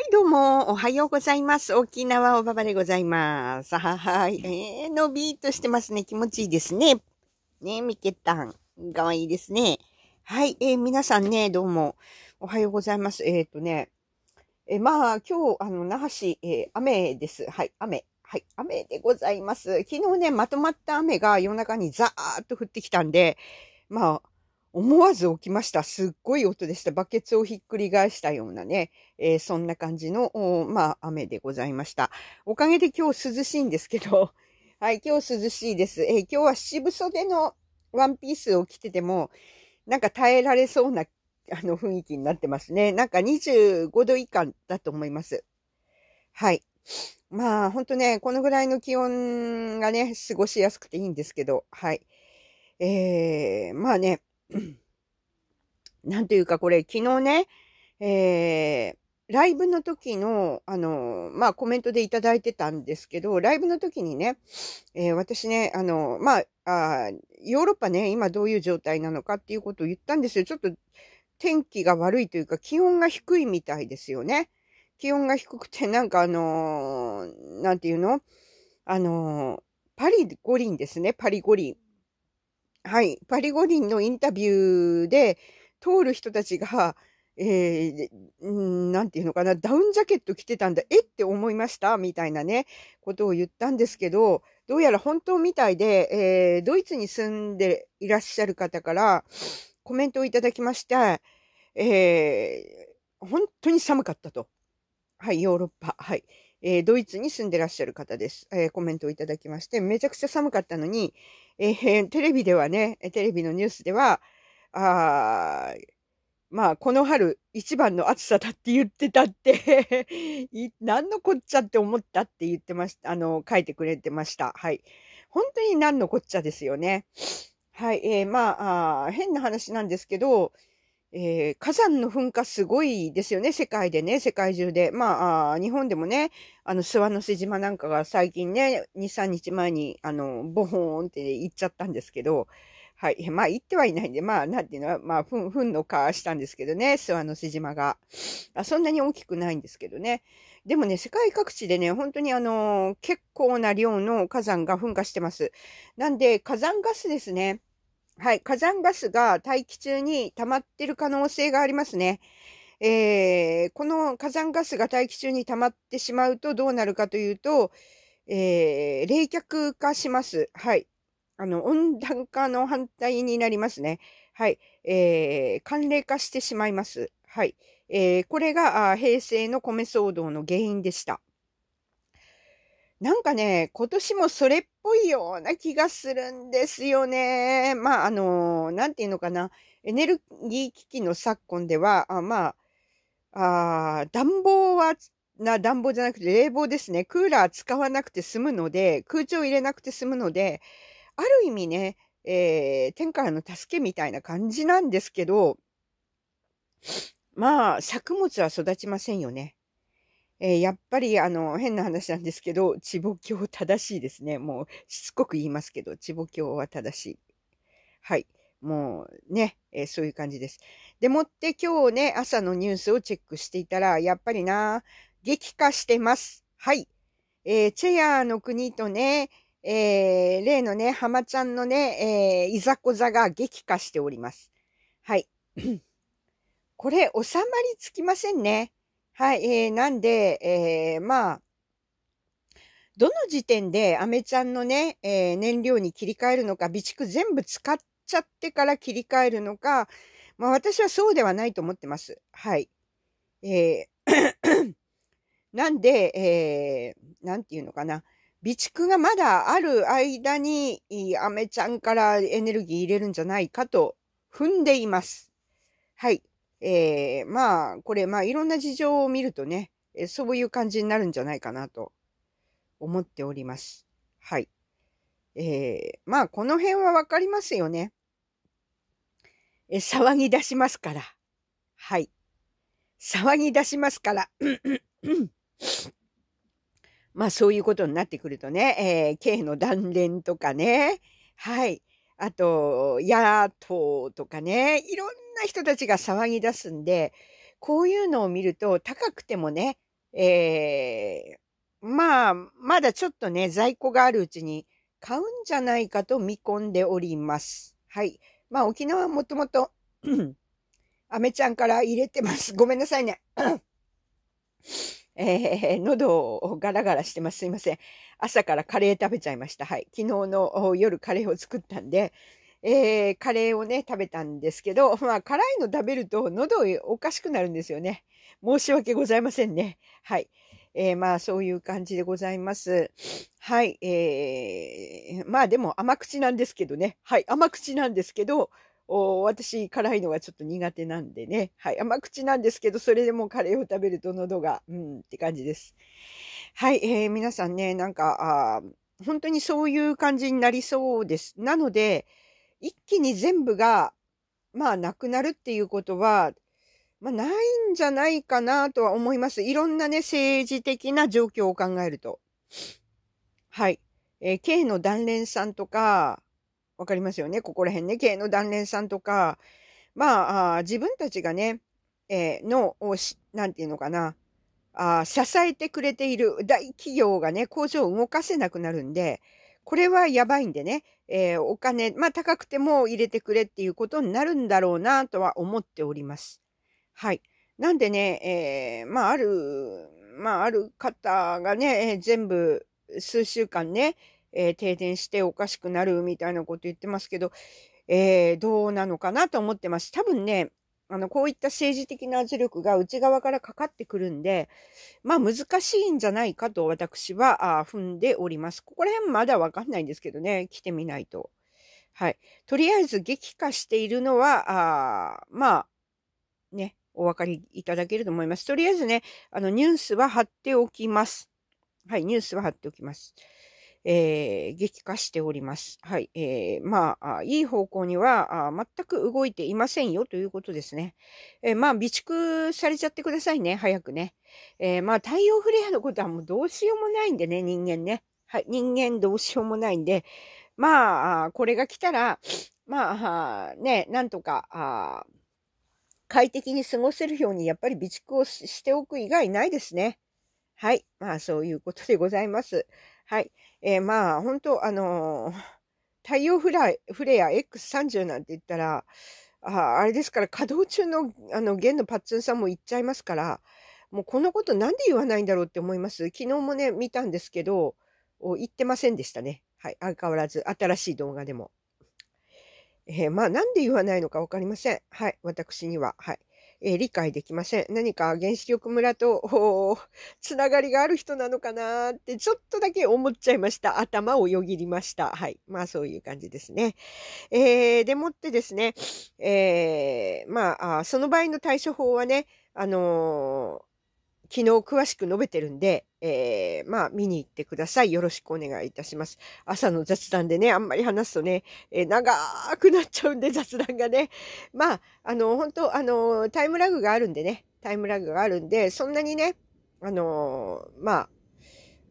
はい、どうも、おはようございます。沖縄おばばでございます。はい。えー、伸びーっとしてますね。気持ちいいですね。ね、みけたん。かわいいですね。はい、えー、皆さんね、どうも、おはようございます。えっ、ー、とね、えー、まあ、今日、あの、那覇市、えー、雨です。はい、雨。はい、雨でございます。昨日ね、まとまった雨が夜中にザーっと降ってきたんで、まあ、思わず起きました。すっごい音でした。バケツをひっくり返したようなね、えー、そんな感じの、まあ、雨でございました。おかげで今日涼しいんですけど、はい、今日涼しいです。えー、今日は渋袖のワンピースを着てても、なんか耐えられそうな、あの、雰囲気になってますね。なんか25度以下だと思います。はい。まあ、ほんとね、このぐらいの気温がね、過ごしやすくていいんですけど、はい。えー、まあね、なんていうかこれ昨日ね、えー、ライブの時の、あの、まあ、コメントでいただいてたんですけど、ライブの時にね、えー、私ね、あの、まあ、あヨーロッパね、今どういう状態なのかっていうことを言ったんですよ。ちょっと天気が悪いというか、気温が低いみたいですよね。気温が低くて、なんかあのー、なんていうのあのー、パリ五輪ですね、パリ五輪。はい、パリ五輪のインタビューで通る人たちが、えー、なんていうのかな、ダウンジャケット着てたんだ、えって思いましたみたいなね、ことを言ったんですけど、どうやら本当みたいで、えー、ドイツに住んでいらっしゃる方からコメントをいただきまして、えー、本当に寒かったと。はい、ヨーロッパ。はい。えー、ドイツに住んでらっしゃる方です、えー、コメントをいただきまして、めちゃくちゃ寒かったのに、えー、テレビではね、テレビのニュースでは、あまあ、この春一番の暑さだって言ってたって 何のこっちゃって思ったって言ってました、あの、書いてくれてました。はい。本当に何のこっちゃですよね。はい。えー、まああ、変な話なんですけど、えー、火山の噴火すごいですよね、世界でね、世界中で。まあ、あ日本でもね、あの、諏訪の瀬島なんかが最近ね、2、3日前に、あの、ボーンって行っちゃったんですけど、はい。まあ、行ってはいないんで、まあ、なんていうのは、まあ、ふん、ふんのかしたんですけどね、諏訪の瀬島がそんなに大きくないんですけどね。でもね、世界各地でね、本当にあの結構な量の火山が噴火してます。なんで、火山ガスですね。はい、火山ガスが大気中に溜まってる可能性がありますね。えー、この火山ガスが大気中に溜まってしまうとどうなるかというと、えー、冷却化します。はい。あの、温暖化の反対になりますね。はい。えー、寒冷化してしまいます。はい。えー、これが平成の米騒動の原因でした。なんかね、今年もそれっぽいような気がするんですよね。まあ、あの、なんていうのかな。エネルギー危機の昨今では、あまあ、あ暖房は、な、暖房じゃなくて冷房ですね。クーラー使わなくて済むので、空調入れなくて済むので、ある意味ね、えー、天からの助けみたいな感じなんですけど、まあ、作物は育ちませんよね。えー、やっぱりあの変な話なんですけど、地母教正しいですね。もうしつこく言いますけど、地母教は正しい。はい。もうね、えー、そういう感じです。でもって今日ね、朝のニュースをチェックしていたら、やっぱりな、激化してます。はい。えー、チェアーの国とね、えー、例のね、浜ちゃんのね、えー、いざこざが激化しております。はい。これ、収まりつきませんね。はい、えー、なんで、えー、まあ、どの時点でアメちゃんのね、えー、燃料に切り替えるのか、備蓄全部使っちゃってから切り替えるのか、まあ私はそうではないと思ってます。はい。えー なんで、えー、なんていうのかな。備蓄がまだある間に、アメちゃんからエネルギー入れるんじゃないかと踏んでいます。はい。えー、まあ、これ、まあ、いろんな事情を見るとね、えそういう感じになるんじゃないかなと思っております。はい。えー、まあ、この辺はわかりますよね。え、騒ぎ出しますから。はい。騒ぎ出しますから。まあ、そういうことになってくるとね、えー、刑の断念とかね、はい。あと、野党とかね、いろんな人たちが騒ぎ出すんで、こういうのを見ると高くてもね、えー、まあ、まだちょっとね、在庫があるうちに買うんじゃないかと見込んでおります。はい。まあ、沖縄はもともと、ア メちゃんから入れてます。ごめんなさいね。えー、喉をガラガラしてます。すいません。朝からカレー食べちゃいました。はい。昨日の夜カレーを作ったんで、えー、カレーをね、食べたんですけど、まあ、辛いの食べると喉おかしくなるんですよね。申し訳ございませんね。はい。えー、まあ、そういう感じでございます。はい。えー、まあ、でも甘口なんですけどね。はい。甘口なんですけど、私、辛いのがちょっと苦手なんでね。はい。甘口なんですけど、それでもカレーを食べると喉が、うん、って感じです。はい。えー、皆さんね、なんか、あ本当にそういう感じになりそうです。なので、一気に全部が、まあ、なくなるっていうことは、まあ、ないんじゃないかなとは思います。いろんなね、政治的な状況を考えると。はい。えー、K の断連さんとか、わかりますよね。ここら辺ね、営の断連さんとか、まあ、あ自分たちがね、えー、の、なんていうのかな、あ支えてくれている大企業がね、工場を動かせなくなるんで、これはやばいんでね、えー、お金、まあ高くても入れてくれっていうことになるんだろうなとは思っております。はい。なんでね、えー、まあある、まあある方がね、全部数週間ね、えー、停電しておかしくなるみたいなこと言ってますけど、えー、どうなのかなと思ってます。多分ね、あの、こういった政治的な圧力が内側からかかってくるんで、まあ難しいんじゃないかと私は踏んでおります。ここら辺まだわかんないんですけどね、来てみないと。はい。とりあえず激化しているのは、あまあ、ね、お分かりいただけると思います。とりあえずね、あの、ニュースは貼っておきます。はい、ニュースは貼っておきます。えー、激化しております。はい。えー、まあ、いい方向には全く動いていませんよということですね。えー、まあ、備蓄されちゃってくださいね、早くね。えまあ、太陽フレアのことはもうどうしようもないんでね、人間ね。はい。人間どうしようもないんで、まあ、これが来たら、まあ、ね、なんとか、快適に過ごせるようにやっぱり備蓄をしておく以外ないですね。はい。まあそういうことでございます。はい。えー、まあ、本当あのー、太陽フラフレア X30 なんて言ったら、ああれですから、稼働中の、あの、弦のパッツンさんも行っちゃいますから、もうこのことなんで言わないんだろうって思います。昨日もね、見たんですけど、言ってませんでしたね。はい。相変わらず、新しい動画でも。えー、まあ、なんで言わないのかわかりません。はい。私には。はい。えー、理解できません。何か原子力村とつながりがある人なのかなってちょっとだけ思っちゃいました。頭をよぎりました。はい。まあそういう感じですね。えー、でもってですね、えー、まあその場合の対処法はね、あのー昨日詳しく述べてるんで、えー、まあ、見に行ってください。よろしくお願いいたします。朝の雑談でね、あんまり話すとね、えー、長くなっちゃうんで、雑談がね。まあ、あの、本当あの、タイムラグがあるんでね、タイムラグがあるんで、そんなにね、あの、ま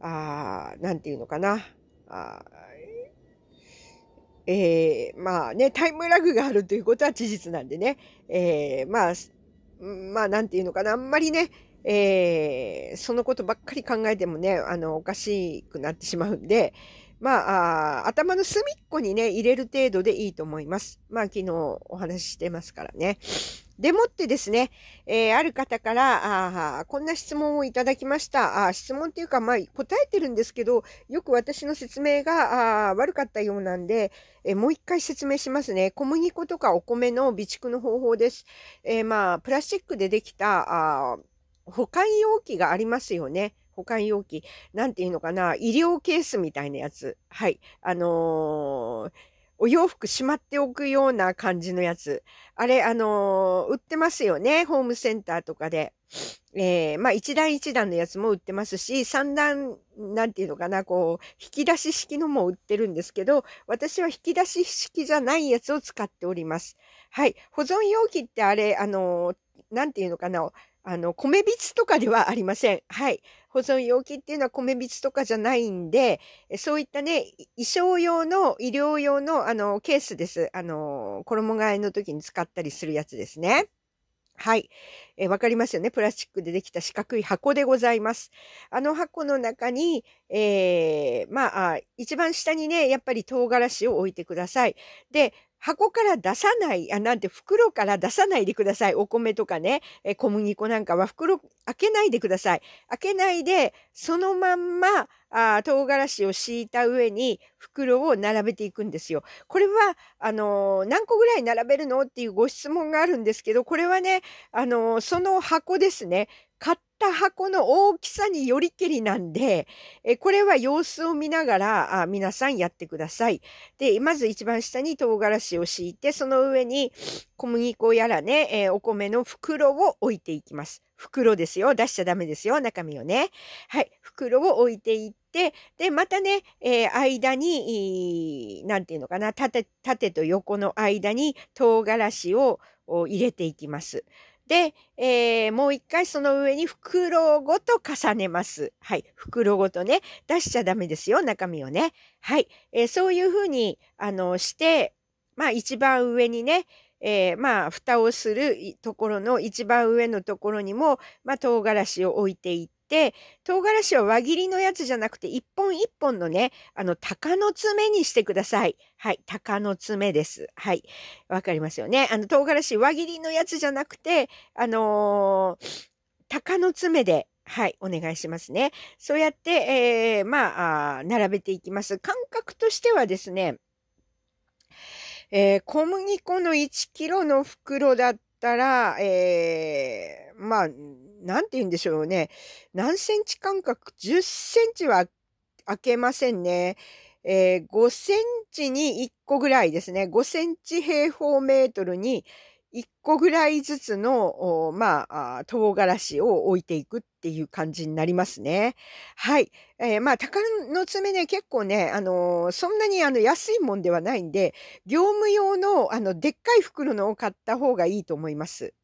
あ、あなんていうのかな。あえー、まあね、タイムラグがあるということは事実なんでね、えー、まあ、まあ、なんていうのかな、あんまりね、えー、そのことばっかり考えてもね、あの、おかしくなってしまうんで、まあ、頭の隅っこにね、入れる程度でいいと思います。まあ、昨日お話ししてますからね。でもってですね、えー、ある方から、あこんな質問をいただきました。あ質問っていうか、まあ、答えてるんですけど、よく私の説明があ悪かったようなんで、えー、もう一回説明しますね。小麦粉とかお米の備蓄の方法です。えー、まあ、プラスチックでできた、あ保管容器がありますよね。保管容器。なんていうのかな。医療ケースみたいなやつ。はい。あのー、お洋服しまっておくような感じのやつ。あれ、あのー、売ってますよね。ホームセンターとかで。えー、まあ、一段一段のやつも売ってますし、三段、なんていうのかな、こう、引き出し式のも売ってるんですけど、私は引き出し式じゃないやつを使っております。はい。保存容器ってあれ、あのー、なんていうのかな、あの、米びつとかではありません。はい。保存容器っていうのは米びつとかじゃないんで、そういったね、衣装用の、医療用の、あの、ケースです。あの、衣替えの時に使ったりするやつですね。はい。えわかりますよね。プラスチックでできた四角い箱でございます。あの箱の中に、えー、まあ、一番下にね、やっぱり唐辛子を置いてください。で、箱から出さない、あ、なんて袋から出さないでください。お米とかね、え小麦粉なんかは袋開けないでください。開けないで、そのまんま、あ唐辛子を敷いた上に袋を並べていくんですよ。これは、あのー、何個ぐらい並べるのっていうご質問があるんですけど、これはね、あのー、その箱ですね。った箱の大きさによりけりなんで、えこれは様子を見ながらあ皆さんやってください。で、まず一番下に唐辛子を敷いて、その上に小麦粉やらね、えお米の袋を置いていきます。袋ですよ。出しちゃダメですよ。中身をね。はい。袋を置いていって、で、またね、えー、間に、何て言うのかな、縦、縦と横の間に唐辛子を入れていきます。で、えー、もう一回その上に袋ごと重ねます。はい。袋ごとね。出しちゃダメですよ、中身をね。はい。えー、そういうふうに、あの、して、まあ一番上にね、えー、まあ、蓋をするところの一番上のところにも、まあ、唐辛子を置いていで、、唐辛子を輪切りのやつじゃなくて、一本一本のね、あの、鷹の爪にしてください。はい、鷹の爪です。はい。わかりますよね。あの、唐辛子輪切りのやつじゃなくて、あのー、鷹の爪ではい、お願いしますね。そうやって、えー、まあ、並べていきます。感覚としてはですね、えー、小麦粉の1キロの袋だったら、えー、まあ、何て言うんでしょうね。何センチ間隔 ?10 センチは開けませんね。えー、5センチに1個ぐらいですね。5センチ平方メートルに1個ぐらいずつの、まあ、唐辛子を置いていくっていう感じになりますね。はい。えー、まあ、鷹の爪ね、結構ね、あのー、そんなにあの安いもんではないんで、業務用のあのでっかい袋のを買った方がいいと思います。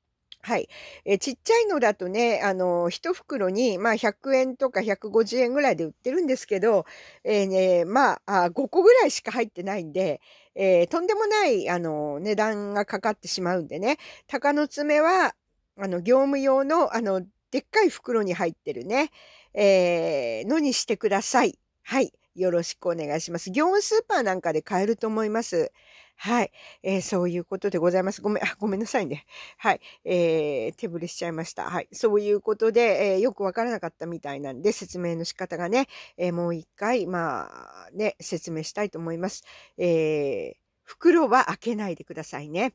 はい。えちっちゃいのだとね、あの、一袋に、まあ、100円とか150円ぐらいで売ってるんですけど、えー、ね、まあ、あ5個ぐらいしか入ってないんで、えー、とんでもない、あの、値段がかかってしまうんでね、鷹の爪は、あの、業務用の、あの、でっかい袋に入ってるね、えー、のにしてください。はい。よろしくお願いします。業務スーパーなんかで買えると思います。はい。えー、そういうことでございます。ごめん、あ、ごめんなさいね。はい。えー、手ぶれしちゃいました。はい。そういうことで、えー、よくわからなかったみたいなんで、説明の仕方がね、えー、もう一回、まあ、ね、説明したいと思います。えー、袋は開けないでくださいね。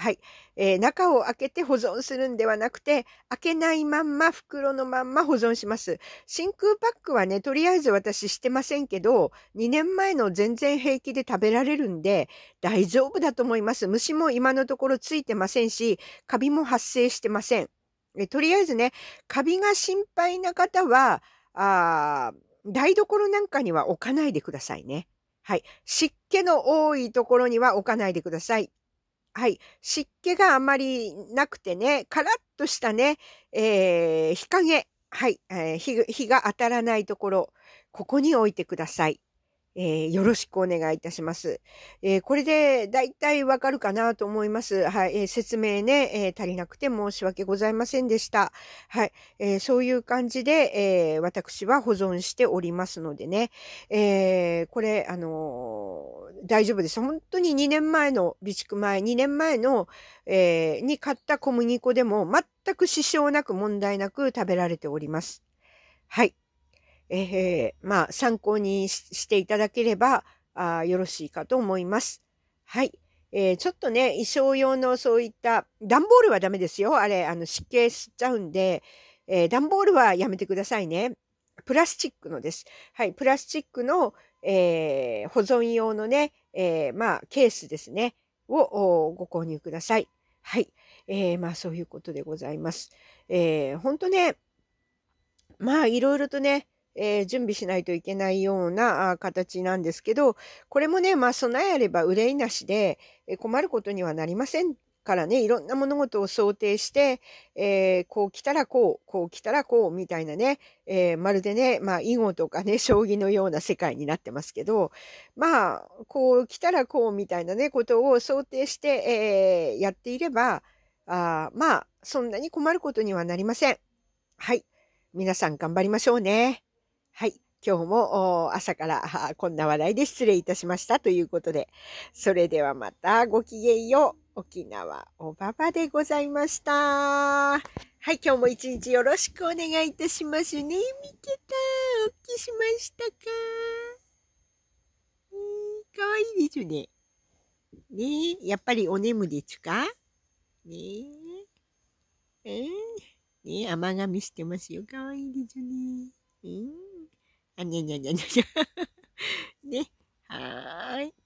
はい。えー、中を開けて保存するんではなくて、開けないまんま、袋のまんま保存します。真空パックはね、とりあえず私してませんけど、2年前の全然平気で食べられるんで、大丈夫だと思います。虫も今のところついてませんし、カビも発生してません。えとりあえずね、カビが心配な方は、あ台所なんかには置かないでくださいね。はい。湿気の多いところには置かないでください。はい。湿気があまりなくてね、カラッとしたね、えー、日陰、はい、えー日、日が当たらないところ、ここに置いてください。えー、よろしくお願いいたします。えー、これで大体わかるかなと思います。はい。えー、説明ね、え足りなくて申し訳ございませんでした。はい。えそういう感じで、え私は保存しておりますのでね。えこれ、あの大丈夫です。本当に2年前の、備蓄前、2年前の、えに買った小麦粉でも全く支障なく問題なく食べられております。はい。えー、まあ、参考にしていただければあよろしいかと思います。はい。えー、ちょっとね、衣装用のそういった、段ボールはダメですよ。あれ、あの、湿気吸っちゃうんで、えー、段ボールはやめてくださいね。プラスチックのです。はい。プラスチックの、えー、保存用のね、えー、まあ、ケースですね。をご購入ください。はい。えー、まあ、そういうことでございます。えー、ほんとね、まあ、いろいろとね、えー、準備しないといけないような形なんですけど、これもね、まあ備えあれば憂いなしで、えー、困ることにはなりませんからね、いろんな物事を想定して、えー、こう来たらこう、こう来たらこう、みたいなね、えー、まるでね、まあ、囲碁とかね、将棋のような世界になってますけど、まあ、こう来たらこう、みたいなね、ことを想定して、えー、やっていれば、あまあ、そんなに困ることにはなりません。はい。皆さん頑張りましょうね。はい。今日も朝からこんな話題で失礼いたしましたということで、それではまたごきげんよう。沖縄おばばでございました。はい、今日も一日よろしくお願いいたしますね。見けた、おっきしましたか。うん、かわいいですね。ねえ、やっぱりお眠でちゅかねえ。うん、ねえ、甘噛みしてますよ。かわいいですね。うんあにゃにゃにゃにゃにゃ。ね。はーい。